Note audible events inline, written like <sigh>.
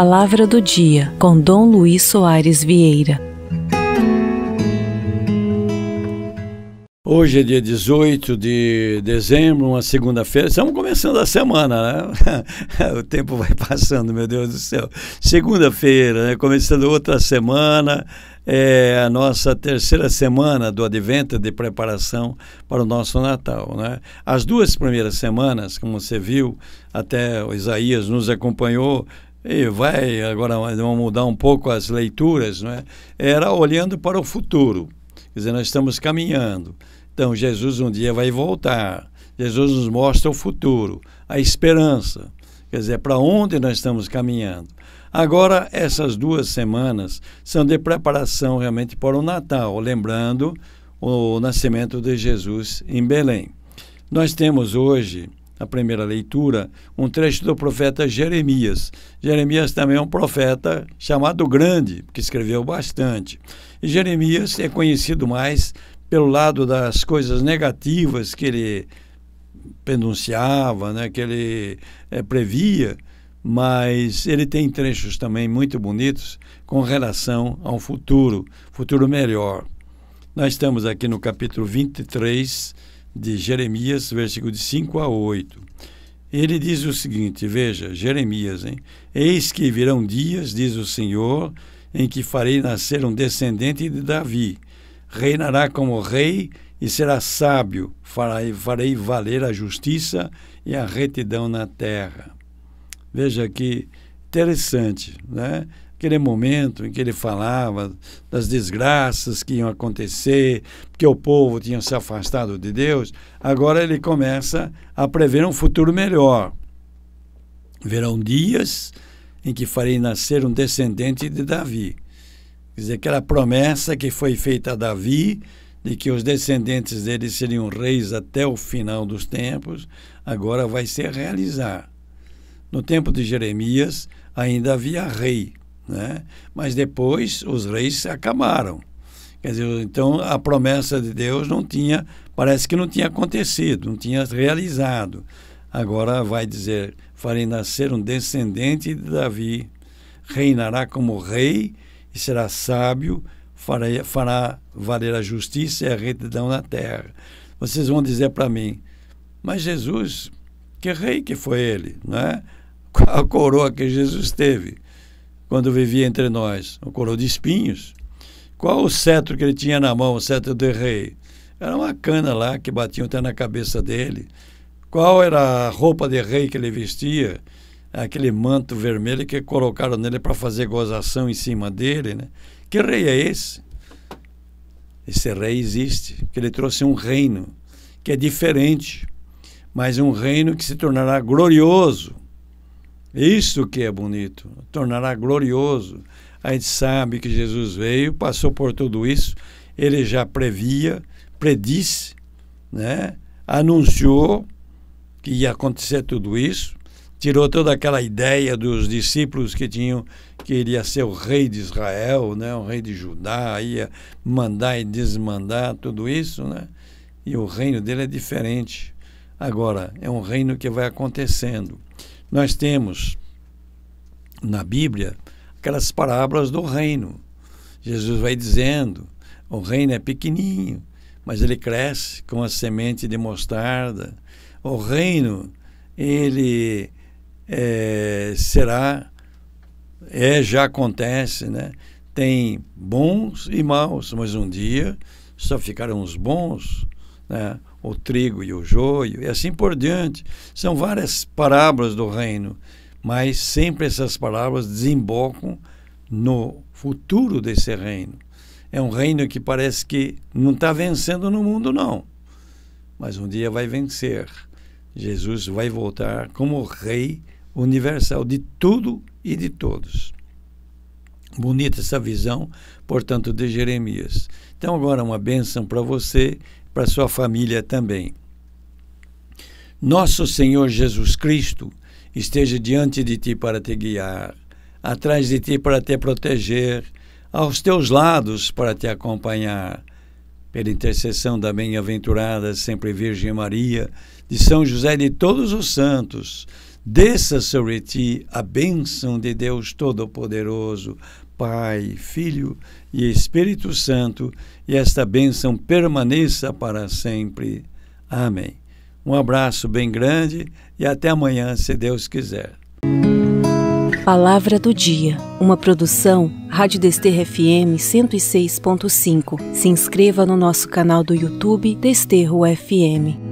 Palavra do Dia, com Dom Luiz Soares Vieira. Hoje é dia 18 de dezembro, uma segunda-feira. Estamos começando a semana, né? <laughs> O tempo vai passando, meu Deus do céu. Segunda-feira, né? começando outra semana, é a nossa terceira semana do advento de preparação para o nosso Natal, né? As duas primeiras semanas, como você viu, até Isaías nos acompanhou, e vai agora vamos mudar um pouco as leituras, não é? Era olhando para o futuro. Quer dizer, nós estamos caminhando. Então Jesus um dia vai voltar. Jesus nos mostra o futuro, a esperança. Quer dizer, para onde nós estamos caminhando? Agora, essas duas semanas são de preparação realmente para o Natal, lembrando o nascimento de Jesus em Belém. Nós temos hoje na primeira leitura, um trecho do profeta Jeremias. Jeremias também é um profeta chamado Grande, que escreveu bastante. E Jeremias é conhecido mais pelo lado das coisas negativas que ele pronunciava, né, que ele é, previa, mas ele tem trechos também muito bonitos com relação ao futuro, futuro melhor. Nós estamos aqui no capítulo 23 de Jeremias, versículo de 5 a 8. Ele diz o seguinte: Veja, Jeremias, hein? Eis que virão dias, diz o Senhor, em que farei nascer um descendente de Davi. Reinará como rei e será sábio. Farei, farei valer a justiça e a retidão na terra. Veja que interessante, né? aquele momento em que ele falava das desgraças que iam acontecer, que o povo tinha se afastado de Deus, agora ele começa a prever um futuro melhor. Verão dias em que farei nascer um descendente de Davi. Quer dizer, aquela promessa que foi feita a Davi de que os descendentes dele seriam reis até o final dos tempos, agora vai se realizar. No tempo de Jeremias, ainda havia rei, né? Mas depois os reis acabaram. Quer dizer, então a promessa de Deus não tinha, parece que não tinha acontecido, não tinha realizado. Agora vai dizer: farei nascer um descendente de Davi, reinará como rei e será sábio, fará, fará valer a justiça e a retidão na terra. Vocês vão dizer para mim, mas Jesus, que rei que foi ele, não é? <laughs> A coroa que Jesus teve quando vivia entre nós, uma coroa de espinhos. Qual o cetro que ele tinha na mão, o cetro de rei? Era uma cana lá que batiam até na cabeça dele. Qual era a roupa de rei que ele vestia? Aquele manto vermelho que colocaram nele para fazer gozação em cima dele, né? Que rei é esse? Esse rei existe, Que ele trouxe um reino que é diferente, mas um reino que se tornará glorioso, isso que é bonito, tornará glorioso. A gente sabe que Jesus veio, passou por tudo isso, ele já previa, predisse, né? anunciou que ia acontecer tudo isso, tirou toda aquela ideia dos discípulos que tinham que iria ser o rei de Israel, né? o rei de Judá, ia mandar e desmandar tudo isso, né? e o reino dele é diferente. Agora, é um reino que vai acontecendo nós temos na Bíblia aquelas parábolas do reino. Jesus vai dizendo: o reino é pequenininho, mas ele cresce com a semente de mostarda. O reino, ele é, será, é, já acontece, né? Tem bons e maus, mas um dia só ficarão os bons, né? o trigo e o joio, e assim por diante. São várias parábolas do reino, mas sempre essas parábolas desembocam no futuro desse reino. É um reino que parece que não está vencendo no mundo, não, mas um dia vai vencer. Jesus vai voltar como Rei universal de tudo e de todos. Bonita essa visão, portanto, de Jeremias. Então, agora uma bênção para você, para sua família também. Nosso Senhor Jesus Cristo esteja diante de ti para te guiar, atrás de ti para te proteger, aos teus lados para te acompanhar. Pela intercessão da bem-aventurada sempre Virgem Maria, de São José e de todos os santos, desça sobre ti a bênção de Deus Todo-Poderoso, Pai, Filho e Espírito Santo, e esta bênção permaneça para sempre. Amém. Um abraço bem grande e até amanhã, se Deus quiser. Palavra do Dia, uma produção Rádio Desterro FM 106.5. Se inscreva no nosso canal do YouTube Desterro FM.